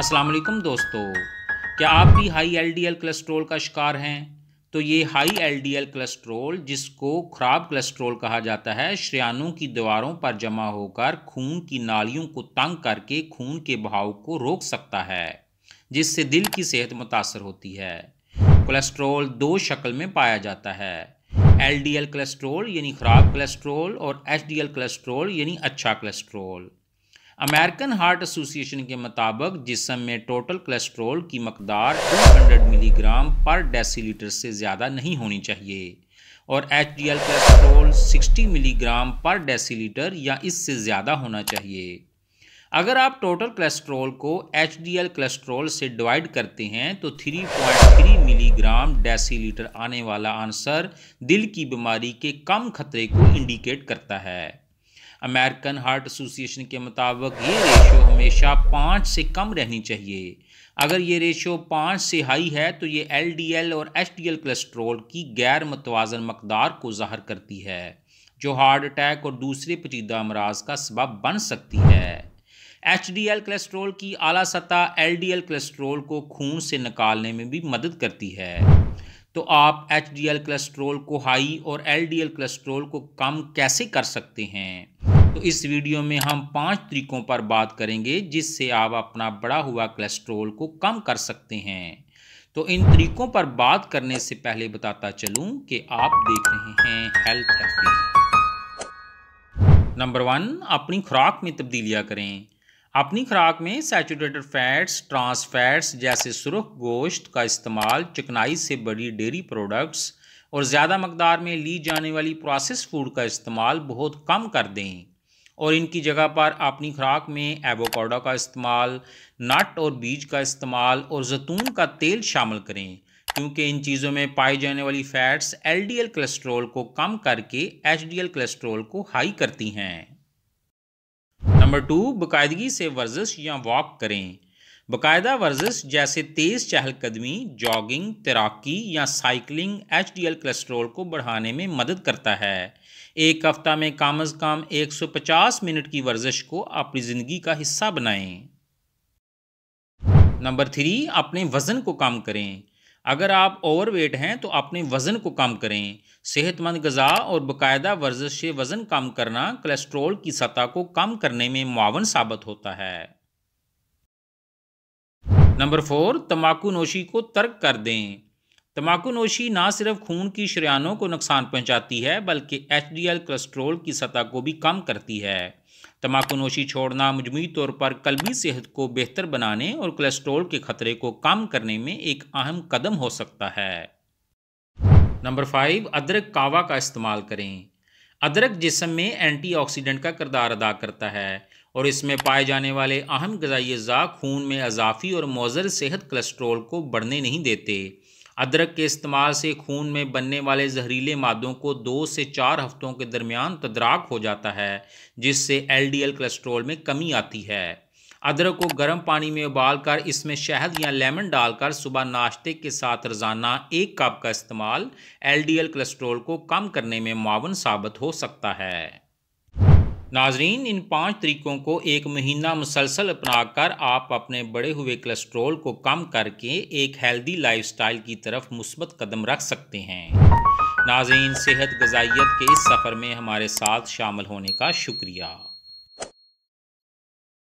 अस्सलाम वालेकुम दोस्तों क्या आप भी हाई एलडीएल कोलेस्ट्रॉल का शिकार हैं तो ये हाई एलडीएल कोलेस्ट्रॉल जिसको खराब कोलेस्ट्रॉल कहा जाता है श्रेयाणु की दीवारों पर जमा होकर खून की नालियों को तंग करके खून के बहाव को रोक सकता है जिससे दिल की सेहत मुतासर होती है कोलेस्ट्रॉल दो शक्ल में पाया जाता है एलडीएल कोलेस्ट्रॉल यानी ख़राब कोलेस्ट्रॉल और एचडीएल कोलेस्ट्रॉल यानी अच्छा कोलेस्ट्रॉल अमेरिकन हार्ट एसोसिएशन के मुताबिक जिसम में टोटल कोलेस्ट्रोल की मकदार 200 मिलीग्राम पर डेसीलीटर से ज़्यादा नहीं होनी चाहिए और H D L cholesterol sixty milligram per decilitre या इससे ज़्यादा होना चाहिए अगर आप टोटल कोलेस्ट्रोल को एच डी एल कोलेस्ट्रोल से डिवाइड करते हैं तो 3.3 मिलीग्राम डेसीलीटर आने वाला आंसर दिल की बीमारी के कम खतरे को इंडिकेट करता है अमेरिकन हार्ट एसोसिएशन के मुताबिक ये रेशो हमेशा पाँच से कम रहनी चाहिए अगर ये रेशो पाँच से हाई है तो ये एलडीएल और एचडीएल कोलेस्ट्रॉल की गैर मतवाजन मकदार को ज़ाहर करती है जो हार्ट अटैक और दूसरे पचीदा अमराज का सबब बन सकती है एच डी एल कोलेस्ट्रोल की आला सतह एल डी एल कोलेस्ट्रोल को खून से निकालने में भी मदद करती है तो आप एच डी एल कोलेस्ट्रोल को हाई और एल डी एल कोलेस्ट्रोल को कम कैसे कर सकते हैं तो इस वीडियो में हम पांच तरीकों पर बात करेंगे जिससे आप अपना बढ़ा हुआ कोलेस्ट्रोल को कम कर सकते हैं तो इन तरीकों पर बात करने से पहले बताता चलूं कि आप देख रहे हैं हेल्थ एफी नंबर वन अपनी खुराक में तब्दीलियाँ करें अपनी खुराक में सैचुरेटेड फैट्स ट्रांस फैट्स जैसे सुरख गोश्त का इस्तेमाल चिकनाई से बड़ी डेयरी प्रोडक्ट्स और ज़्यादा मकदार में ली जाने वाली प्रोसेस फूड का इस्तेमाल बहुत कम कर दें और इनकी जगह पर अपनी खुराक में एवोकाडो का इस्तेमाल नट और बीज का इस्तेमाल और जैतून का तेल शामिल करें क्योंकि इन चीज़ों में पाई जाने वाली फैट्स एलडीएल कोलेस्ट्रॉल को कम करके एचडीएल कोलेस्ट्रॉल को हाई करती हैं नंबर टू बाकायदगी से वर्जिश या वॉक करें बाकायदा वर्जिश जैसे तेज़ चहलकदमी जॉगिंग तैराकी या साइकिलिंग एच एल कोलेस्ट्रोल को बढ़ाने में मदद करता है एक हफ्ता में कम अज़ कम 150 मिनट की वर्जिश को अपनी ज़िंदगी का हिस्सा बनाएं नंबर थ्री अपने वज़न को कम करें अगर आप ओवरवेट हैं तो अपने वज़न को कम करें सेहतमंद गज़ा और बाकायदा वर्जिश से वज़न कम करना कोलेस्ट्रोल की सतह को कम करने में मावन साबित होता है नंबर फोर तम्बाकू नोशी को तर्क कर दें तम्बाकू नोशी ना सिर्फ खून की शरियानों को नुकसान पहुंचाती है बल्कि एच एल कोलेस्ट्रोल की सतह को भी कम करती है तम्बाकू नोशी छोड़ना मजमू तौर पर कलबी सेहत को बेहतर बनाने और कोलेस्ट्रोल के खतरे को कम करने में एक अहम कदम हो सकता है नंबर फाइव अदरक कावा का इस्तेमाल करें अदरक जिसम में एंटीऑक्सीडेंट का किरदार अदा करता है और इसमें पाए जाने वाले अहम गजाई अज़ा खून में अजाफी और मौजर सेहत कोलेस्ट्रोल को बढ़ने नहीं देते अदरक के इस्तेमाल से खून में बनने वाले जहरीले मादों को दो से चार हफ्तों के दरमियान तदराक हो जाता है जिससे एलडीएल कोलेस्ट्रोल में कमी आती है अदरक को गर्म पानी में उबालकर इसमें शहद या लेमन डालकर सुबह नाश्ते के साथ रोज़ाना एक कप का इस्तेमाल एलडीएल कोलेस्ट्रोल को कम करने में मावन साबित हो सकता है नाजरीन इन पांच तरीक़ों को एक महीना मुसलसल अपनाकर आप अपने बढ़े हुए कोलेस्ट्रोल को कम करके एक हेल्दी लाइफस्टाइल की तरफ मुस्बत कदम रख सकते हैं नाजरीन सेहत गजाइत के इस सफ़र में हमारे साथ शामिल होने का शुक्रिया